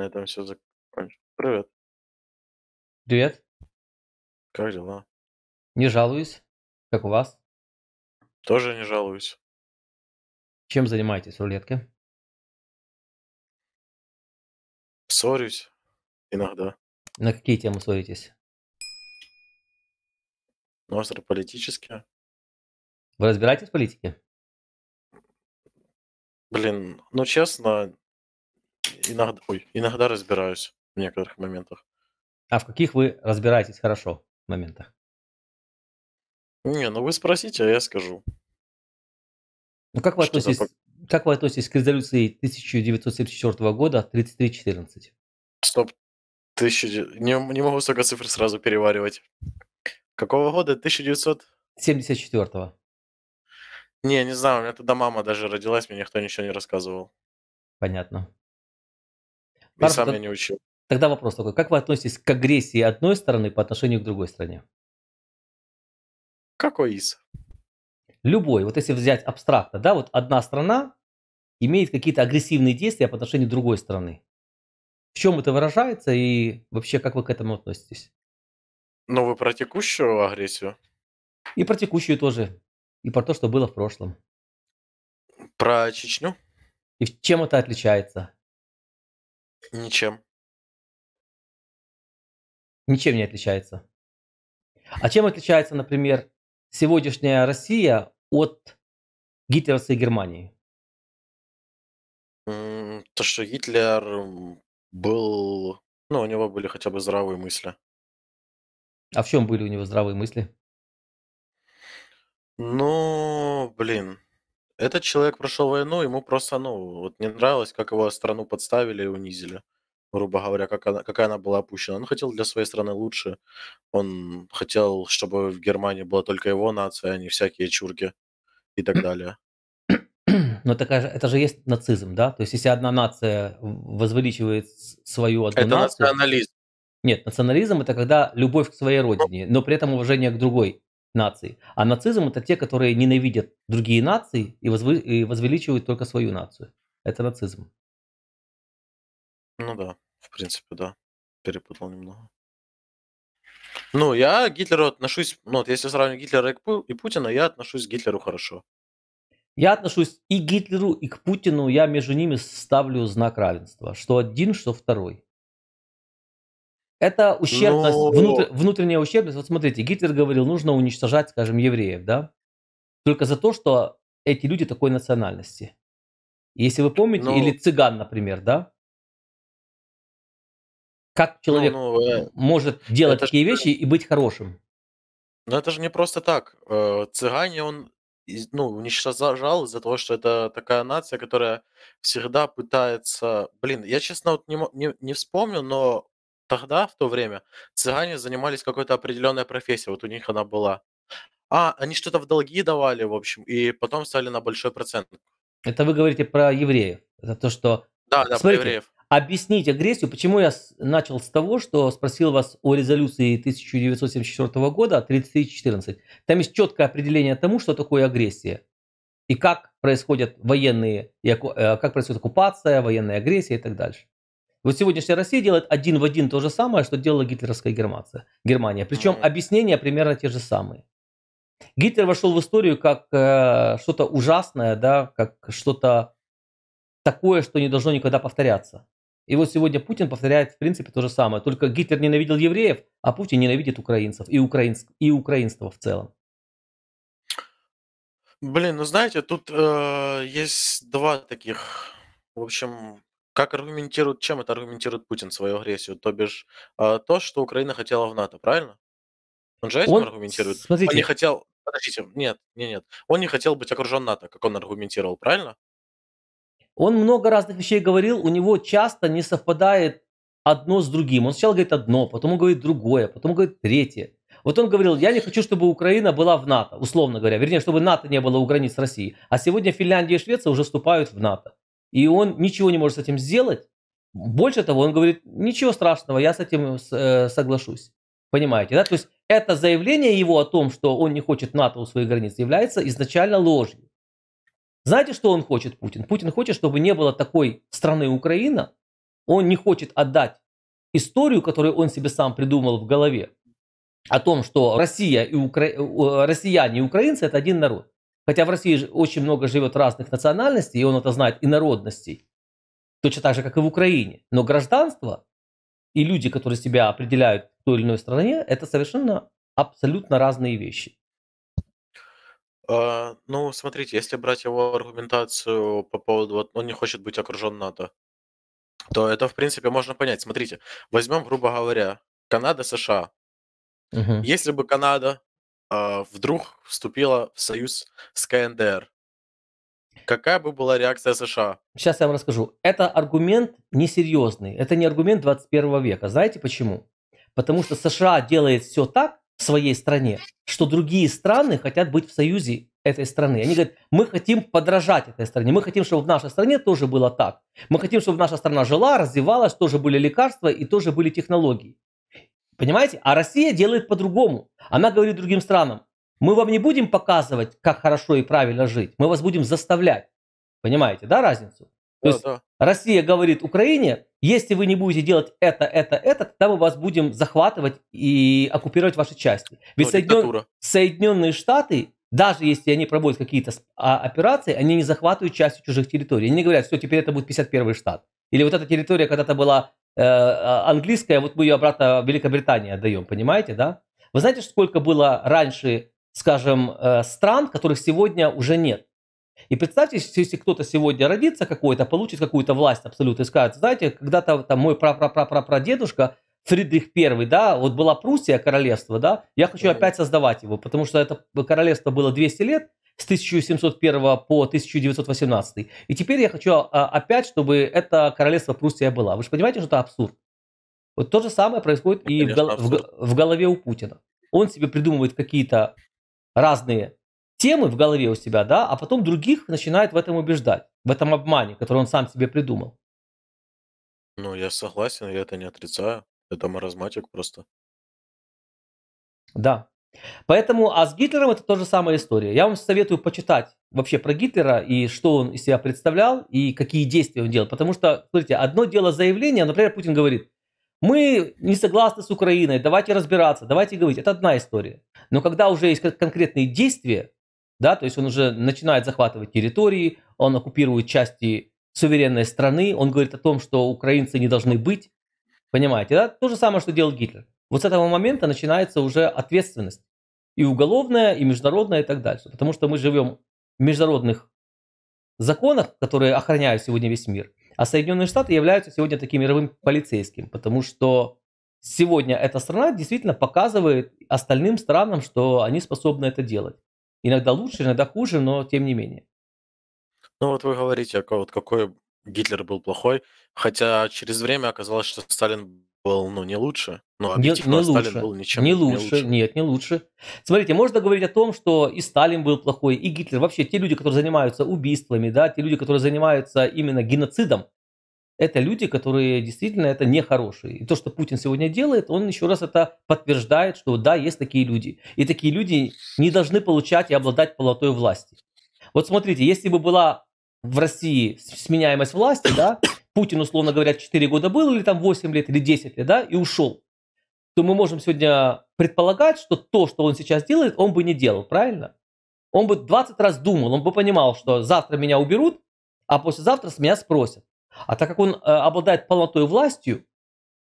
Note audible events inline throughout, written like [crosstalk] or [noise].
на этом все закончим. Привет. Привет. Как дела? Не жалуюсь. Как у вас? Тоже не жалуюсь. Чем занимаетесь в рулетке? Ссорюсь. Иногда. На какие темы ссоритесь? Ну, политические. Вы разбираетесь в политике? Блин, ну честно, иногда, ой, иногда разбираюсь в некоторых моментах. А в каких вы разбираетесь хорошо в моментах? Не, ну вы спросите, а я скажу. Ну как вы, Что относитесь, такое? как вы относитесь к резолюции 1974 года 3314? Стоп, тысячи... не, не могу столько цифр сразу переваривать. Какого года? 1900? 74-го. Не, не знаю, у меня тогда мама даже родилась, мне никто ничего не рассказывал. Понятно. И Марфа, сам я не учил. Тогда вопрос такой, как вы относитесь к агрессии одной стороны по отношению к другой стране? Какой из? Любой. Вот если взять абстрактно, да, вот одна страна имеет какие-то агрессивные действия по отношению к другой страны. В чем это выражается и вообще как вы к этому относитесь? Ну, вы про текущую агрессию? И про текущую тоже. И про то, что было в прошлом. Про Чечню? И чем это отличается? Ничем. Ничем не отличается. А чем отличается, например, сегодняшняя Россия от гитлеровской Германии? То, что Гитлер был... Ну, у него были хотя бы здравые мысли. А в чем были у него здравые мысли? Ну, блин, этот человек прошел войну, ему просто, ну, вот не нравилось, как его страну подставили и унизили, грубо говоря, как она, какая она была опущена. Он хотел для своей страны лучше, он хотел, чтобы в Германии была только его нация, а не всякие чурки и так далее. [clears throat] Но такая же, это же есть нацизм, да? То есть если одна нация возвеличивает свою одну это нацию... Это национализм. Нет, национализм это когда любовь к своей ну родине, но при этом уважение к другой наций. А нацизм это те, которые ненавидят другие нации и, возв... и возвеличивают только свою нацию. Это нацизм. Ну да, в принципе, да. Перепутал немного. Ну, я к Гитлеру отношусь, ну вот если сравнивать Гитлера и Путина, я отношусь к Гитлеру хорошо. Я отношусь и к Гитлеру, и к Путину, я между ними ставлю знак равенства, что один, что второй. Это ущербность, Но... Ну, внутр, внутренняя ущербность. Вот смотрите, Гитлер говорил, нужно уничтожать, скажем, евреев, да? Только за то, что эти люди такой национальности. Если вы помните, Но... или ну цыган, например, да? Как ну, человек ну, ну, может делать такие же... вещи и быть хорошим? Ну это же не просто так. Э, цыгане он ну, уничтожал из-за того, что это такая нация, которая всегда пытается... Блин, я, честно, вот не, не, не вспомню, но тогда, в то время, цыгане занимались какой-то определенной профессией, вот у них она была. А, они что-то в долги давали, в общем, и потом стали на большой процент. Это вы говорите про евреев. Это то, что... Да, да, Смотрите, про евреев. Объясните агрессию. Почему я начал с того, что спросил вас о резолюции 1974 года 3314. А Там есть четкое определение тому, что такое агрессия. И как происходят военные, э, как происходит оккупация, военная агрессия и так дальше. Вот сегодняшняя Россия делает один в один то же самое, что делала гитлеровская Германия. Германия. Причем объяснения примерно те же самые. Гитлер вошел в историю как э, что-то ужасное, да, как что-то такое, что не должно никогда повторяться. И вот сегодня Путин повторяет, в принципе, то же самое. Только Гитлер ненавидел евреев, а Путин ненавидит украинцев и, украинск, и украинство в целом. Блин, ну знаете, тут э, есть два таких, в общем, как аргументирует, чем это аргументирует Путин свою агрессию? То бишь а, то, что Украина хотела в НАТО, правильно? Он же этим он, аргументирует. Смотрите. Он не хотел. Подождите, нет, нет, нет. Он не хотел быть окружен НАТО, как он аргументировал, правильно? Он много разных вещей говорил, у него часто не совпадает одно с другим. Он сначала говорит одно, потом он говорит другое, потом он говорит третье. Вот он говорил, я не хочу, чтобы Украина была в НАТО, условно говоря. Вернее, чтобы НАТО не было у границ России. А сегодня Финляндия и Швеция уже вступают в НАТО и он ничего не может с этим сделать. Больше того, он говорит, ничего страшного, я с этим э, соглашусь. Понимаете, да? То есть это заявление его о том, что он не хочет НАТО у своих границ, является изначально ложью. Знаете, что он хочет, Путин? Путин хочет, чтобы не было такой страны Украина. Он не хочет отдать историю, которую он себе сам придумал в голове, о том, что Россия и Укра... Э, россияне и украинцы – это один народ хотя в России очень много живет разных национальностей, и он это знает, и народностей, точно так же, как и в Украине. Но гражданство и люди, которые себя определяют в той или иной стране, это совершенно абсолютно разные вещи. А, ну, смотрите, если брать его аргументацию по поводу, вот он не хочет быть окружен НАТО, то это, в принципе, можно понять. Смотрите, возьмем, грубо говоря, Канада, США. Угу. Если бы Канада а, вдруг вступила в союз с КНДР. Какая бы была реакция США? Сейчас я вам расскажу. Это аргумент несерьезный. Это не аргумент 21 века. Знаете почему? Потому что США делает все так в своей стране, что другие страны хотят быть в союзе этой страны. Они говорят, мы хотим подражать этой стране, мы хотим, чтобы в нашей стране тоже было так. Мы хотим, чтобы наша страна жила, развивалась, тоже были лекарства и тоже были технологии. Понимаете? А Россия делает по-другому. Она говорит другим странам, мы вам не будем показывать, как хорошо и правильно жить, мы вас будем заставлять. Понимаете, да, разницу? Да, есть да. Россия говорит Украине, если вы не будете делать это, это, это, тогда мы вас будем захватывать и оккупировать ваши части. Ну, Ведь ну, Соединен... Соединенные Штаты, даже если они проводят какие-то а, операции, они не захватывают часть чужих территорий. Они не говорят, что теперь это будет 51 штат. Или вот эта территория когда-то была Э, а, английская, вот мы ее обратно в Великобритании отдаем, понимаете, да? Вы знаете, сколько было раньше, скажем, э, стран, которых сегодня уже нет? И представьте, если кто-то сегодня родится какой-то, получит какую-то власть абсолютно и скажет, знаете, когда-то там мой прапрапрапрапрадедушка Фридрих I, да, вот была Пруссия, королевство, да, я хочу опять создавать его, потому что это королевство было 200 лет, с 1701 по 1918. И теперь я хочу а, опять, чтобы это королевство Пруссия была. Вы же понимаете, что это абсурд? Вот то же самое происходит и в, в, в голове у Путина. Он себе придумывает какие-то разные темы в голове у себя, да, а потом других начинает в этом убеждать, в этом обмане, который он сам себе придумал. Ну, я согласен, я это не отрицаю. Это маразматик просто. Да. Поэтому, а с Гитлером это тоже самая история. Я вам советую почитать вообще про Гитлера и что он из себя представлял и какие действия он делал. Потому что, смотрите, одно дело заявление, например, Путин говорит, мы не согласны с Украиной, давайте разбираться, давайте говорить. Это одна история. Но когда уже есть конкретные действия, да, то есть он уже начинает захватывать территории, он оккупирует части суверенной страны, он говорит о том, что украинцы не должны быть, Понимаете, да? То же самое, что делал Гитлер. Вот с этого момента начинается уже ответственность. И уголовная, и международная, и так дальше. Потому что мы живем в международных законах, которые охраняют сегодня весь мир. А Соединенные Штаты являются сегодня таким мировым полицейским, потому что сегодня эта страна действительно показывает остальным странам, что они способны это делать. Иногда лучше, иногда хуже, но тем не менее. Ну вот вы говорите, вот какой Гитлер был плохой, хотя через время оказалось, что Сталин был, ну, не лучше. Ну, нет, а не Сталин лучше. был ничем не лучше. Не лучше, нет, не лучше. Смотрите, можно говорить о том, что и Сталин был плохой, и Гитлер. Вообще, те люди, которые занимаются убийствами, да, те люди, которые занимаются именно геноцидом, это люди, которые действительно это нехорошие. И то, что Путин сегодня делает, он еще раз это подтверждает, что да, есть такие люди. И такие люди не должны получать и обладать полотой власти. Вот смотрите, если бы была в России сменяемость власти, да, [coughs] Путин, условно говоря, 4 года был, или там 8 лет, или 10 лет, да, и ушел, то мы можем сегодня предполагать, что то, что он сейчас делает, он бы не делал, правильно? Он бы 20 раз думал, он бы понимал, что завтра меня уберут, а послезавтра с меня спросят. А так как он э, обладает полнотой властью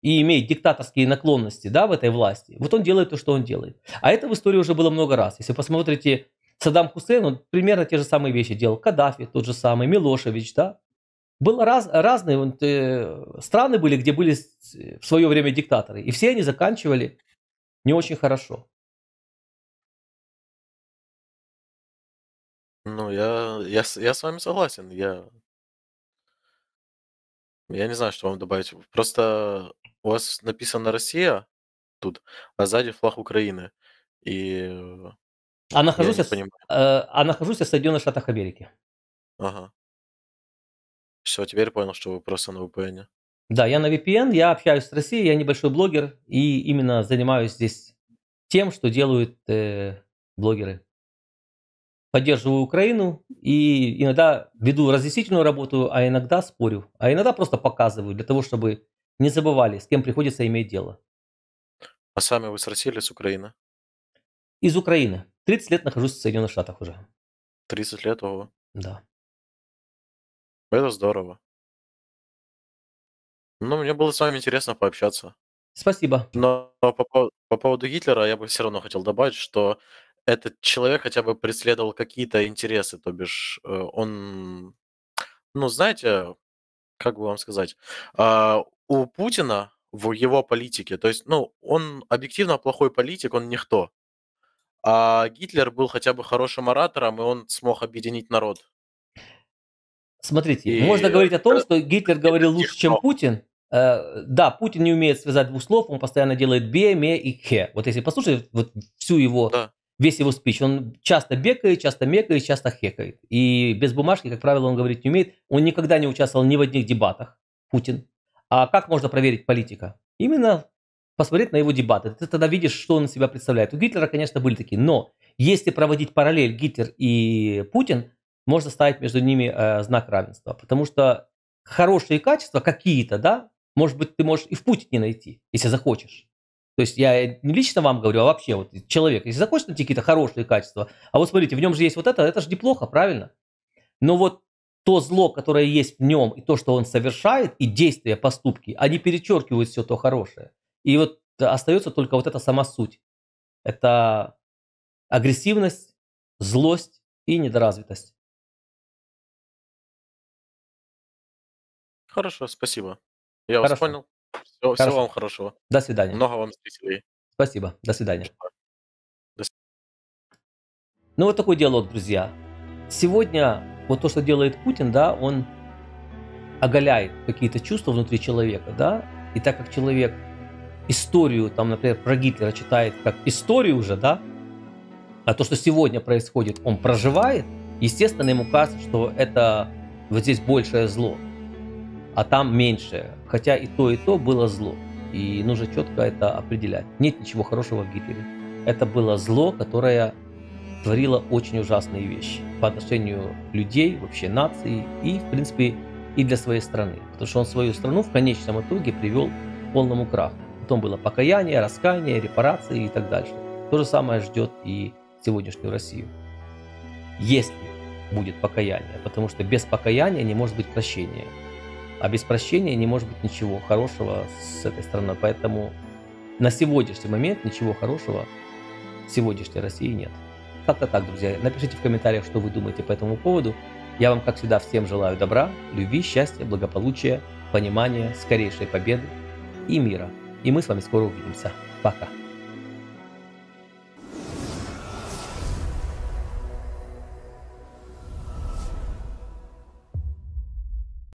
и имеет диктаторские наклонности да, в этой власти, вот он делает то, что он делает. А это в истории уже было много раз. Если посмотрите Саддам Хусейн, он примерно те же самые вещи делал. Каддафи тот же самый, Милошевич, да. Было раз, разные вот, э, страны были, где были в свое время диктаторы. И все они заканчивали не очень хорошо. Ну, я, я, я с вами согласен. Я, я не знаю, что вам добавить. Просто у вас написано Россия тут, а сзади флаг Украины. И а нахожусь я, я, а, э, а нахожусь я в Соединенных Штатах Америки. Ага. Все, теперь понял, что вы просто на VPN. Да, я на VPN, я общаюсь с Россией, я небольшой блогер и именно занимаюсь здесь тем, что делают э, блогеры. Поддерживаю Украину и иногда веду разъяснительную работу, а иногда спорю, а иногда просто показываю для того, чтобы не забывали, с кем приходится иметь дело. А сами вы с России или с Украины? Из Украины. 30 лет нахожусь в Соединенных Штатах уже. 30 лет, ого. Да. Это здорово. Ну, мне было с вами интересно пообщаться. Спасибо. Но по, по, по поводу Гитлера я бы все равно хотел добавить, что этот человек хотя бы преследовал какие-то интересы, то бишь э, он, ну, знаете, как бы вам сказать, а, у Путина в его политике, то есть, ну, он объективно плохой политик, он никто, а Гитлер был хотя бы хорошим оратором, и он смог объединить народ. Смотрите, и... можно говорить о том, что Гитлер говорил лучше, чем Путин. Э, да, Путин не умеет связать двух слов, он постоянно делает бе, ме и хе. Вот если послушать вот всю его, да. весь его спич, он часто бекает, часто мекает, часто хекает. И без бумажки, как правило, он говорить не умеет. Он никогда не участвовал ни в одних дебатах, Путин. А как можно проверить политика? Именно посмотреть на его дебаты. Ты тогда видишь, что он из себя представляет. У Гитлера, конечно, были такие, но если проводить параллель Гитлер и Путин, можно ставить между ними э, знак равенства, потому что хорошие качества какие-то, да, может быть, ты можешь и в Путине найти, если захочешь. То есть я не лично вам говорю, а вообще вот человек, если захочешь найти какие-то хорошие качества, а вот смотрите, в нем же есть вот это, это же неплохо, правильно? Но вот то зло, которое есть в нем, и то, что он совершает, и действия, поступки, они перечеркивают все то хорошее. И вот э, остается только вот эта сама суть. Это агрессивность, злость и недоразвитость. Хорошо, спасибо. Я Хорошо. вас понял. Всего, Хорошо. всего вам хорошего. До свидания. Много вам зрителей. Спасибо. До свидания. До свидания. Ну вот такой диалог, друзья. Сегодня вот то, что делает Путин, да, он оголяет какие-то чувства внутри человека, да, и так как человек историю, там, например, про Гитлера читает как историю уже, да, а то, что сегодня происходит, он проживает, естественно, ему кажется, что это вот здесь большее зло, а там меньшее. Хотя и то, и то было зло. И нужно четко это определять. Нет ничего хорошего в Гитлере. Это было зло, которое творило очень ужасные вещи по отношению людей, вообще нации и, в принципе, и для своей страны. Потому что он свою страну в конечном итоге привел к полному краху. Потом было покаяние, раскаяние, репарации и так дальше. То же самое ждет и сегодняшнюю Россию. Если будет покаяние, потому что без покаяния не может быть прощения. А без прощения не может быть ничего хорошего с этой страны. Поэтому на сегодняшний момент ничего хорошего в сегодняшней России нет. Как-то так, друзья. Напишите в комментариях, что вы думаете по этому поводу. Я вам, как всегда, всем желаю добра, любви, счастья, благополучия, понимания, скорейшей победы и мира. И мы с вами скоро увидимся. Пока.